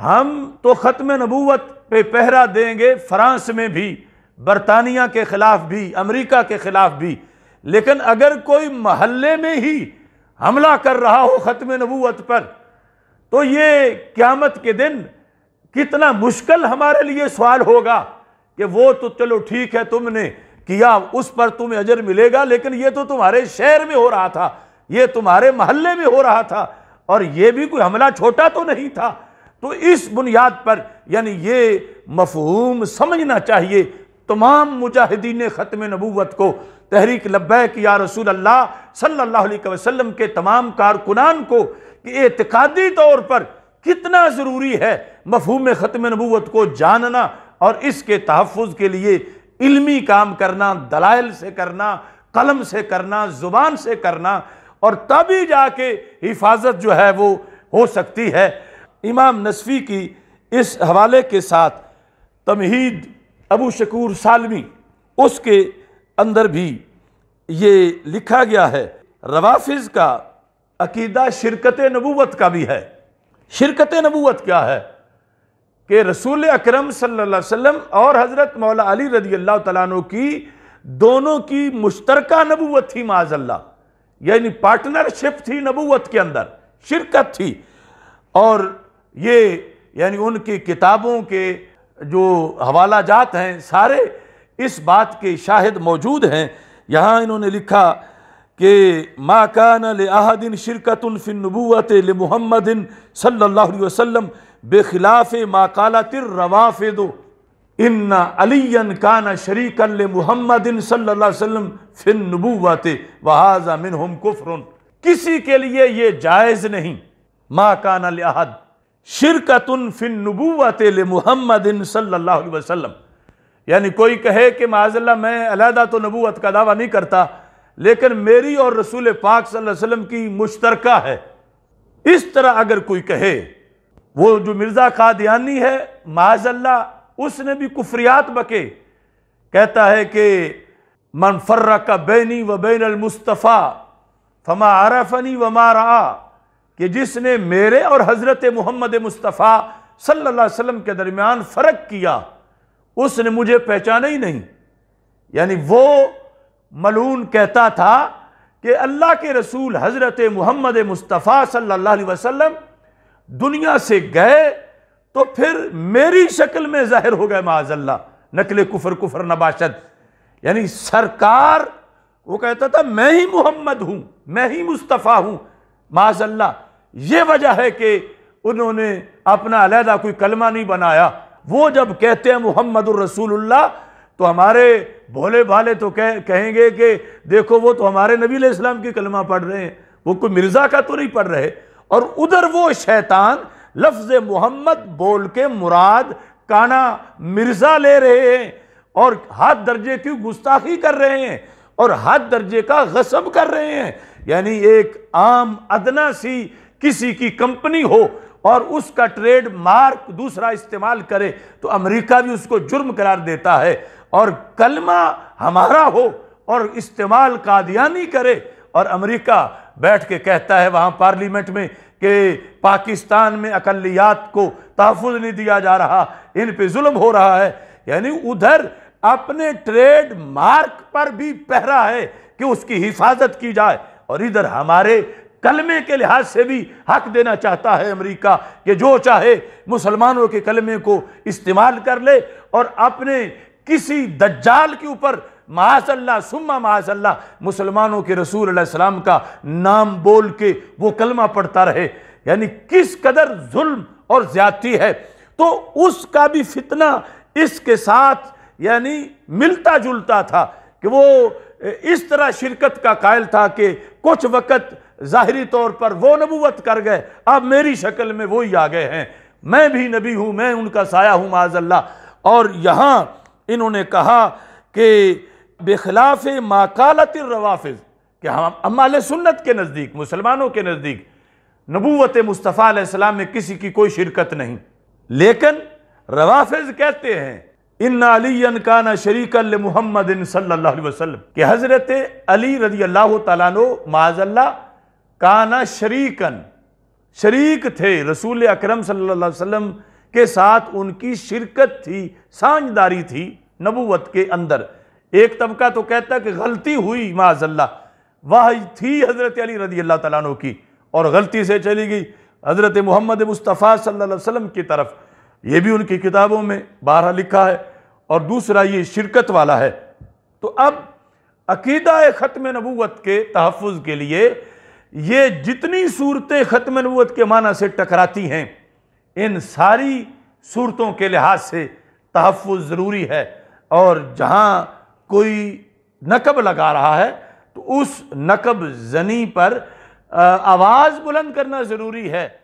हम तो ख़त्म नबूत पे पहरा देंगे फ्रांस में भी बरतानिया के ख़िलाफ़ भी अमेरिका के ख़िलाफ़ भी लेकिन अगर कोई महल्ले में ही हमला कर रहा हो ख़त्म नबूत पर तो ये क़्यामत के दिन कितना मुश्किल हमारे लिए सवाल होगा कि वो तो चलो ठीक है तुमने किया उस पर तुम्हें अजर मिलेगा लेकिन ये तो तुम्हारे शहर में हो रहा था ये तुम्हारे महल्ले में हो रहा था और ये भी कोई हमला छोटा तो नहीं था तो इस बुनियाद पर यानी ये मफहूम समझना चाहिए तमाम मुजाहिदीन ख़त्म नबूवत को तहरीक लब्बैक या रसूल अल्लाह सल्लल्लाहु अलैहि वसल्लम के तमाम कारकुनान को कि एतकादी तौर पर कितना ज़रूरी है मफहूम ख़त्म नबूवत को जानना और इसके तहफ़ के लिए इलमी काम करना दलाइल से करना कलम से करना ज़ुबान से करना और तभी जाके हिफाजत जो है वो हो सकती है इमाम नसफ़ी की इस हवाले के साथ तमहीद अबू शकूर सालमी उसके अंदर भी ये लिखा गया है रवाफिज़ का अकीदा शिरकत नबूत का भी है शिरकत नबूत क्या है कि रसूल अक्रम सल्ला वम और हज़रत मौला अली रजी अल्लाह तु की दोनों की मुश्तरक नबूत थी माजल्ला यानी पार्टनरशिप थी नबूत के अंदर शिरकत थी और ये यानी उनकी किताबों के जो हवाला जात हैं सारे इस बात के शाहिद मौजूद हैं यहाँ इन्होंने लिखा कि मा कान लहदिन शिरकतन फिन नबूत सल्ला वसम बेखिलाफ़ माकालतिर रवाफ़ो इन अलियन कान शरीक लमहमदिन सल्ला वसम फिन नबूत वहाज़ा मिन हम कुफरन किसी के लिए ये जायज़ नहीं मा कान शिरकतुन फिन नबूवत मोहम्मदिन सल्लल्लाहु अलैहि वसल्लम यानी कोई कहे कि माजल्ला मैं अलहदा तो नबूत का दावा नहीं करता लेकिन मेरी और रसूल पाक सल्लल्लाहु अलैहि वसल्लम की मुश्तरका है इस तरह अगर कोई कहे वो जो मिर्ज़ा खादयानी है माजल्ला उसने भी कुफरियात बके कहता है कि मनफर्रा का बैनी व बैन मुस्तफ़ा फमा आरफनी व रहा कि जिसने मेरे और हज़रत मोहम्मद मुस्तफ़ा सल्ला वसम के दरमियान फ़र्क किया उसने मुझे पहचाना ही नहीं यानी वो मलून कहता था कि अल्लाह के रसूल हज़रत मोहम्मद मुस्तफ़ा सल्ला वसम दुनिया से गए तो फिर मेरी शक्ल में ज़ाहिर हो गए माजल्ला नकल कुफर कुफर नबाशत यानी सरकार वो कहता था मैं ही मोहम्मद हूँ मैं ही मुस्तफ़ा हूँ माजल्ला ये वजह है कि उन्होंने अपना अलहदा कोई कलमा नहीं बनाया वो जब कहते हैं मोहम्मद रसूलुल्लाह तो हमारे भोले भाले तो कह कहेंगे कि देखो वो तो हमारे नबी इस्लाम की कलमा पढ़ रहे हैं वो कोई मिर्ज़ा का तो नहीं पढ़ रहे और उधर वो शैतान लफ्ज़ मोहम्मद बोल के मुराद काना मिर्ज़ा ले रहे हैं और हाथ दर्जे की गुस्ताखी कर रहे हैं और हाथ दर्जे का गसब कर रहे हैं यानी एक आम अदना सी किसी की कंपनी हो और उसका ट्रेड मार्क दूसरा इस्तेमाल करे तो अमेरिका भी उसको जुर्म करार देता है और कलमा हमारा हो और इस्तेमाल कादियानी करे और अमेरिका बैठ के कहता है वहाँ पार्लियामेंट में कि पाकिस्तान में अकलियात को तहफुज नहीं दिया जा रहा इन पे जुल्म हो रहा है यानी उधर अपने ट्रेड मार्क पर भी पहरा है कि उसकी हिफाजत की जाए और इधर हमारे कलमे के लिहाज से भी हक देना चाहता है अमेरिका कि जो चाहे मुसलमानों के कलमे को इस्तेमाल कर ले और अपने किसी दज्जाल के ऊपर माजल्ला सुम्मा माजल्ला मुसलमानों के रसूल सलाम का नाम बोल के वो कलमा पढ़ता रहे यानी किस कदर जुल्म और ज्यादती है तो उसका भी फितना इसके साथ यानी मिलता जुलता था कि वो इस तरह शिरकत का कायल था कि कुछ वक़्त ज़ाहरी तौर पर वो नबूवत कर गए अब मेरी शक्ल में वही आ गए हैं मैं भी नबी हूँ मैं उनका साया हूँ माजल्ला और यहाँ इन्होंने कहा कि बेखिलाफ माकालत रवाफिज कि हम अमाल सुन्नत के नज़दीक मुसलमानों के नज़दीक नबूवत मुस्तफ़ा में किसी की कोई शिरकत नहीं लेकिन रवाफिज कहते हैं इन अली काना शरीक मोहम्मद सल्ला वसलम कि हज़रत अली रजी अल्लाह तला माजल्ला काना शरीकन शरीक थे रसूल अकरम सल्लल्लाहु अलैहि वसल्लम के साथ उनकी शिरकत थी साझदारी थी नबूवत के अंदर एक तबका तो कहता कि गलती हुई माजल्ला वाह थी हज़रत अली रजी अल्लाह तु की और गलती से चली गई हज़रत मोहम्मद मुस्तफ़ा सल्ला वसम की तरफ ये भी उनकी किताबों में बारह लिखा है और दूसरा ये शिरकत वाला है तो अब अकीदा ख़त्म नबूत के तहफ़ के लिए ये जितनी सूरतें ख़त्म नबूत के माना से टकराती हैं इन सारी सूरतों के लिहाज से तहफ़ ज़रूरी है और जहाँ कोई नकब लगा रहा है तो उस नकब जनी पर आवाज़ बुलंद करना ज़रूरी है